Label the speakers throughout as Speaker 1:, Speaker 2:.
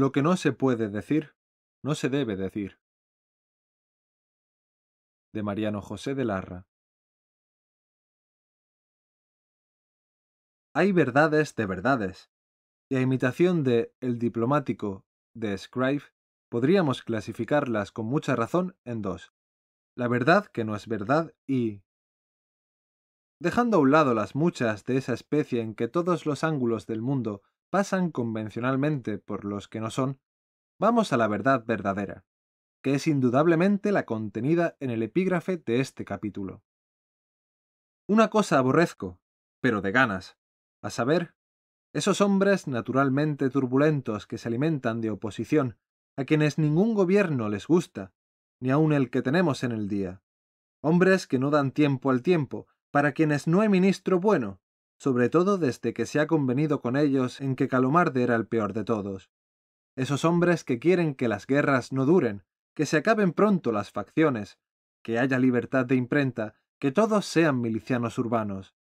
Speaker 1: Lo que no se puede decir, no se debe decir. De Mariano José de Larra. Hay verdades de verdades, y a imitación de El diplomático de Scribe, podríamos clasificarlas con mucha razón en dos. La verdad que no es verdad y... Dejando a un lado las muchas de esa especie en que todos los ángulos del mundo pasan convencionalmente por los que no son, vamos a la verdad verdadera, que es indudablemente la contenida en el epígrafe de este capítulo. Una cosa aborrezco, pero de ganas, a saber, esos hombres naturalmente turbulentos que se alimentan de oposición, a quienes ningún gobierno les gusta, ni aun el que tenemos en el día. Hombres que no dan tiempo al tiempo, para quienes no hay ministro bueno, sobre todo desde que se ha convenido con ellos en que Calomarde era el peor de todos. Esos hombres que quieren que las guerras no duren, que se acaben pronto las facciones, que haya libertad de imprenta, que todos sean milicianos urbanos.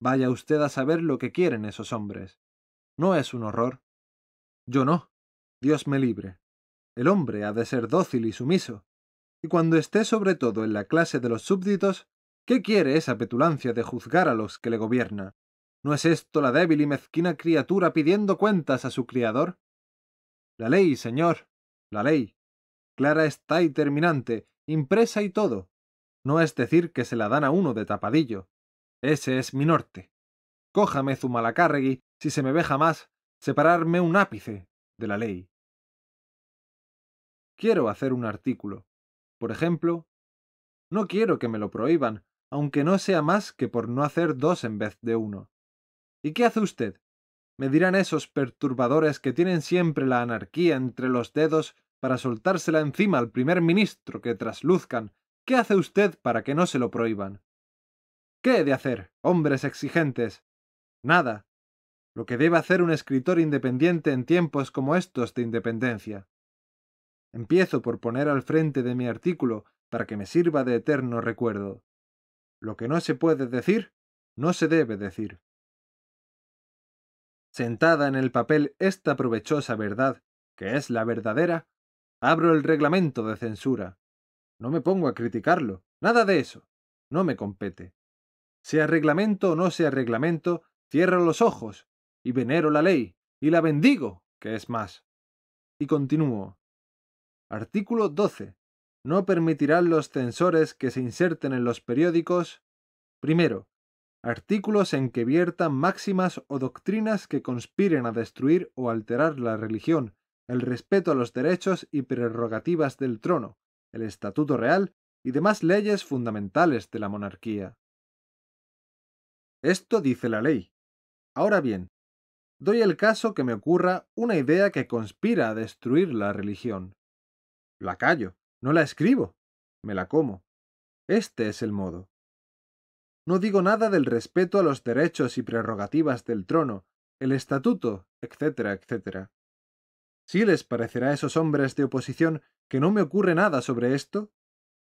Speaker 1: Vaya usted a saber lo que quieren esos hombres. ¿No es un horror? Yo no. Dios me libre. El hombre ha de ser dócil y sumiso, y cuando esté sobre todo en la clase de los súbditos, ¿Qué quiere esa petulancia de juzgar a los que le gobierna? ¿No es esto la débil y mezquina criatura pidiendo cuentas a su criador? La ley, señor, la ley. Clara está y terminante, impresa y todo. No es decir que se la dan a uno de tapadillo. Ese es mi norte. Cójame, Zumalacárregui, si se me ve jamás, separarme un ápice de la ley. Quiero hacer un artículo. Por ejemplo, no quiero que me lo prohíban, aunque no sea más que por no hacer dos en vez de uno. ¿Y qué hace usted? Me dirán esos perturbadores que tienen siempre la anarquía entre los dedos para soltársela encima al primer ministro que trasluzcan. ¿Qué hace usted para que no se lo prohíban? ¿Qué he de hacer, hombres exigentes? Nada. Lo que debe hacer un escritor independiente en tiempos como estos de independencia. Empiezo por poner al frente de mi artículo, para que me sirva de eterno recuerdo, lo que no se puede decir, no se debe decir. Sentada en el papel esta provechosa verdad, que es la verdadera, abro el reglamento de censura. No me pongo a criticarlo, nada de eso. No me compete. Sea reglamento o no sea reglamento, cierro los ojos y venero la ley y la bendigo, que es más. Y continúo. Artículo 12 no permitirán los censores que se inserten en los periódicos, primero, artículos en que viertan máximas o doctrinas que conspiren a destruir o alterar la religión, el respeto a los derechos y prerrogativas del trono, el Estatuto Real y demás leyes fundamentales de la monarquía. Esto dice la ley. Ahora bien, doy el caso que me ocurra una idea que conspira a destruir la religión. La callo, no la escribo, me la como. Este es el modo. No digo nada del respeto a los derechos y prerrogativas del trono, el estatuto, etcétera, etcétera. ¿Sí les parecerá a esos hombres de oposición que no me ocurre nada sobre esto?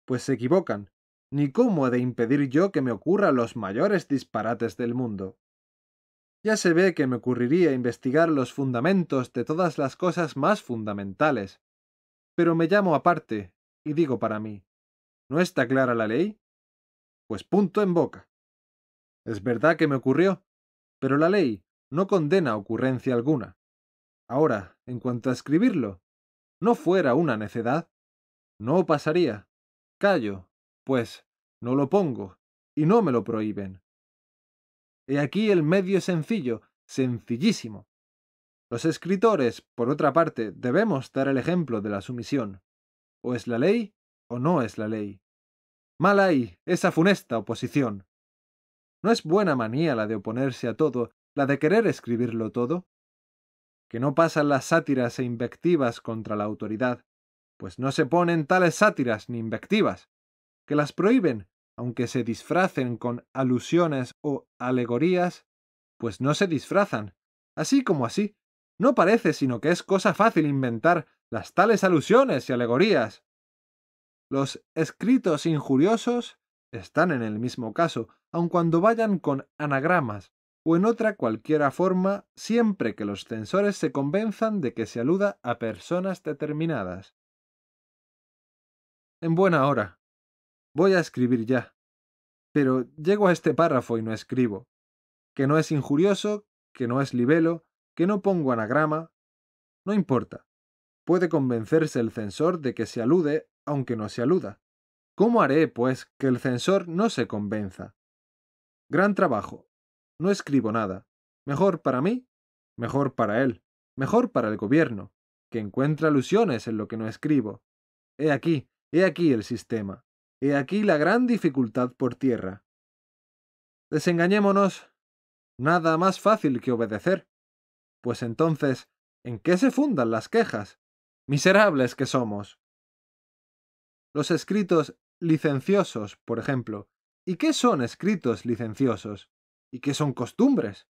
Speaker 1: Pues se equivocan, ni cómo he de impedir yo que me ocurra los mayores disparates del mundo. Ya se ve que me ocurriría investigar los fundamentos de todas las cosas más fundamentales, pero me llamo aparte, y digo para mí, ¿no está clara la ley? Pues punto en boca. Es verdad que me ocurrió, pero la ley no condena ocurrencia alguna. Ahora, en cuanto a escribirlo, no fuera una necedad, no pasaría. Callo, pues, no lo pongo, y no me lo prohíben. He aquí el medio sencillo, sencillísimo. Los escritores, por otra parte, debemos dar el ejemplo de la sumisión. O es la ley o no es la ley. Mal hay esa funesta oposición. ¿No es buena manía la de oponerse a todo, la de querer escribirlo todo? Que no pasan las sátiras e invectivas contra la autoridad, pues no se ponen tales sátiras ni invectivas, que las prohíben, aunque se disfracen con alusiones o alegorías, pues no se disfrazan, así como así. No parece sino que es cosa fácil inventar las tales alusiones y alegorías, los escritos injuriosos, están en el mismo caso, aun cuando vayan con anagramas o en otra cualquiera forma, siempre que los censores se convenzan de que se aluda a personas determinadas. En buena hora. Voy a escribir ya. Pero llego a este párrafo y no escribo. Que no es injurioso, que no es libelo, que no pongo anagrama. No importa puede convencerse el censor de que se alude aunque no se aluda. ¿Cómo haré, pues, que el censor no se convenza? Gran trabajo. No escribo nada. Mejor para mí, mejor para él, mejor para el gobierno, que encuentra alusiones en lo que no escribo. He aquí, he aquí el sistema. He aquí la gran dificultad por tierra. Desengañémonos. Nada más fácil que obedecer. Pues entonces, ¿en qué se fundan las quejas? Miserables que somos. Los escritos licenciosos, por ejemplo. ¿Y qué son escritos licenciosos? ¿Y qué son costumbres?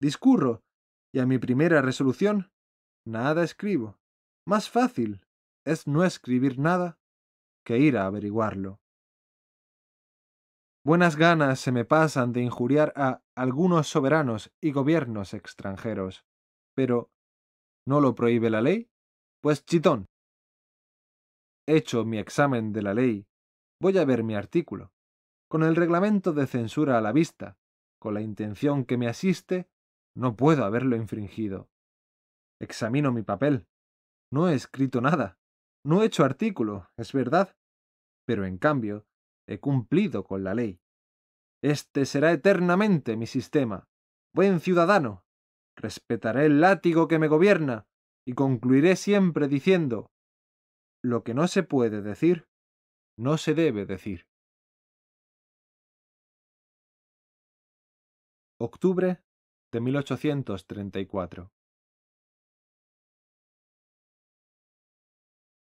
Speaker 1: Discurro, y a mi primera resolución, nada escribo. Más fácil es no escribir nada que ir a averiguarlo. Buenas ganas se me pasan de injuriar a algunos soberanos y gobiernos extranjeros, pero ¿no lo prohíbe la ley? Pues chitón. Hecho mi examen de la ley, voy a ver mi artículo, con el reglamento de censura a la vista, con la intención que me asiste, no puedo haberlo infringido. Examino mi papel. No he escrito nada. No he hecho artículo, es verdad. Pero en cambio, he cumplido con la ley. Este será eternamente mi sistema. Buen ciudadano. Respetaré el látigo que me gobierna y concluiré siempre diciendo, lo que no se puede decir, no se debe decir. Octubre de 1834.